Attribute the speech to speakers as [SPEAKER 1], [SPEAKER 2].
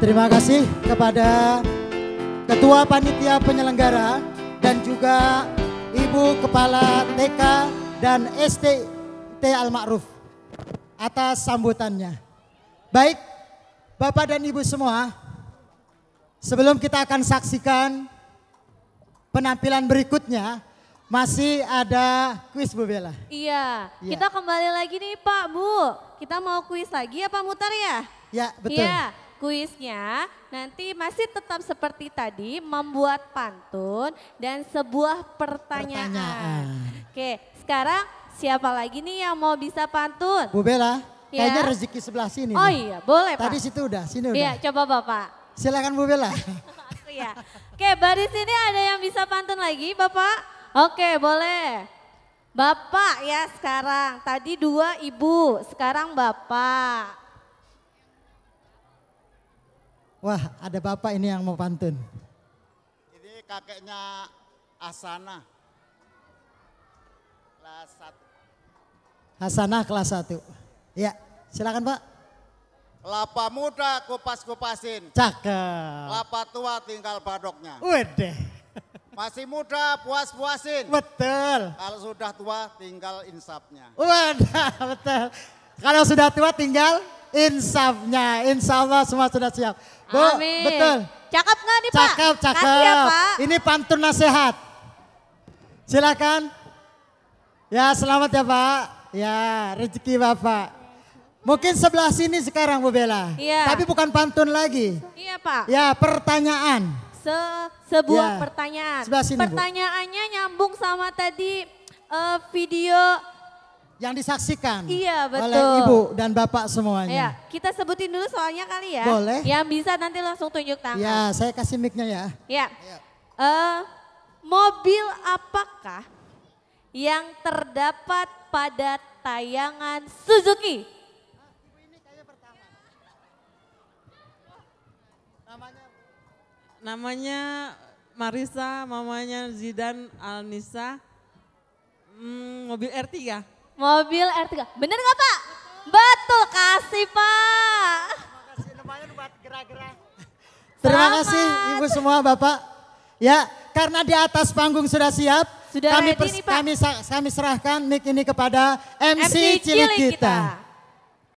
[SPEAKER 1] Terima kasih kepada Ketua Panitia Penyelenggara dan juga Ibu Kepala TK dan STT Al-Ma'ruf atas sambutannya. Baik, Bapak dan Ibu semua, sebelum kita akan saksikan penampilan berikutnya, masih ada kuis Bu Bella.
[SPEAKER 2] Iya, ya. kita kembali lagi nih Pak Bu. Kita mau kuis lagi ya Pak Mutar ya? Ya, betul. Iya, kuisnya nanti masih tetap seperti tadi membuat pantun dan sebuah pertanyaan. pertanyaan. Oke, sekarang siapa lagi nih yang mau bisa pantun? Bu Bella, ya. kayaknya rezeki sebelah sini. Oh iya,
[SPEAKER 1] boleh Pak. Tadi situ udah, sini iya, udah. Iya, coba Bapak. Silakan Bu Bella. Aku
[SPEAKER 2] ya. Oke, baris ini ada yang bisa pantun lagi Bapak? Oke, boleh. Bapak ya sekarang, tadi dua ibu, sekarang Bapak.
[SPEAKER 1] Wah, ada bapak ini yang mau pantun. Ini kakeknya Asana. Kelas satu. Asana kelas satu. Ya, silakan Pak. Kelapa muda kupas-kupasin. Cakep. Kelapa tua tinggal badoknya. Wedeh. Masih muda puas-puasin. Betul. Kalau sudah tua tinggal insapnya. Wadah, betul. Kalau sudah tua tinggal insafnya. Insya Allah semua sudah siap. Bu, Amin. betul.
[SPEAKER 2] Cakep nggak nih Pak? Cakep, cakep. ya,
[SPEAKER 1] Ini pantun nasihat. Silakan. Ya selamat ya Pak. Ya rezeki Bapak. Mungkin sebelah sini sekarang Bu Bella. Iya. Tapi bukan pantun lagi.
[SPEAKER 2] Iya Pak. Ya
[SPEAKER 1] pertanyaan.
[SPEAKER 2] Se sebuah ya. pertanyaan. Sebelah sini, Pertanyaannya Bu. nyambung sama tadi uh, video
[SPEAKER 1] yang disaksikan iya, betul. oleh ibu dan bapak semuanya. Iya,
[SPEAKER 2] kita sebutin dulu soalnya kali ya. Boleh. Yang bisa nanti langsung tunjuk tangan. Ya, saya
[SPEAKER 1] kasih mic ya.
[SPEAKER 2] Iya. Uh, mobil apakah yang terdapat pada tayangan Suzuki?
[SPEAKER 1] Namanya Namanya Marisa, mamanya Zidan Alnisa. Hmm, mobil
[SPEAKER 2] RT ya? Mobil R3. Bener nggak Pak? Betul. Betul, kasih Pak. Terima kasih buat
[SPEAKER 1] gerak-gerak. Terima kasih Ibu semua Bapak. Ya, karena di atas panggung sudah siap. Sudah kami, ready kami kami serahkan mic ini kepada MC, MC cilik, cilik kita. kita.